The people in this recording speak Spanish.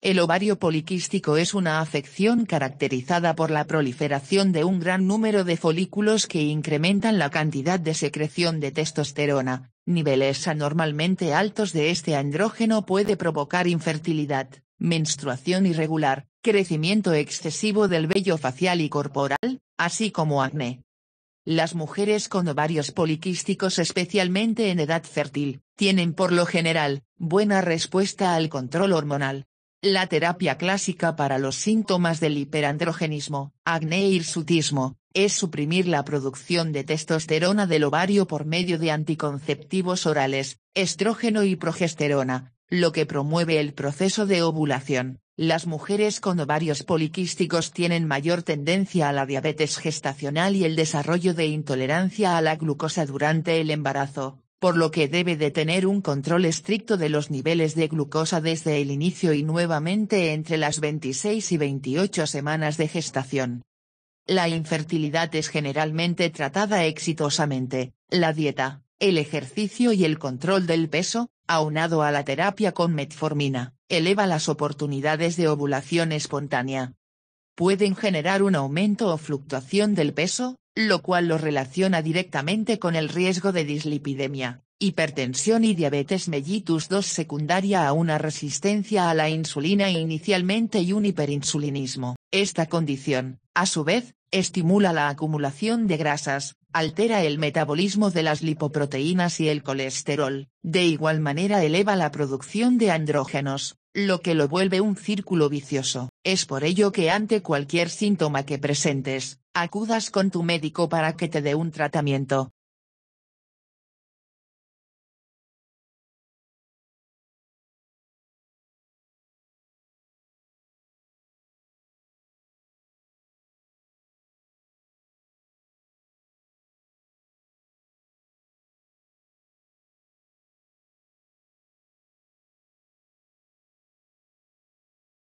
El ovario poliquístico es una afección caracterizada por la proliferación de un gran número de folículos que incrementan la cantidad de secreción de testosterona, niveles anormalmente altos de este andrógeno puede provocar infertilidad, menstruación irregular, crecimiento excesivo del vello facial y corporal, así como acné. Las mujeres con ovarios poliquísticos especialmente en edad fértil, tienen por lo general, buena respuesta al control hormonal, la terapia clásica para los síntomas del hiperandrogenismo, acné y e hirsutismo, es suprimir la producción de testosterona del ovario por medio de anticonceptivos orales, estrógeno y progesterona, lo que promueve el proceso de ovulación. Las mujeres con ovarios poliquísticos tienen mayor tendencia a la diabetes gestacional y el desarrollo de intolerancia a la glucosa durante el embarazo, por lo que debe de tener un control estricto de los niveles de glucosa desde el inicio y nuevamente entre las 26 y 28 semanas de gestación. La infertilidad es generalmente tratada exitosamente, la dieta, el ejercicio y el control del peso, aunado a la terapia con metformina, eleva las oportunidades de ovulación espontánea. Pueden generar un aumento o fluctuación del peso, lo cual lo relaciona directamente con el riesgo de dislipidemia, hipertensión y diabetes mellitus 2 secundaria a una resistencia a la insulina inicialmente y un hiperinsulinismo. Esta condición, a su vez, estimula la acumulación de grasas, altera el metabolismo de las lipoproteínas y el colesterol, de igual manera eleva la producción de andrógenos, lo que lo vuelve un círculo vicioso. Es por ello que ante cualquier síntoma que presentes, acudas con tu médico para que te dé un tratamiento.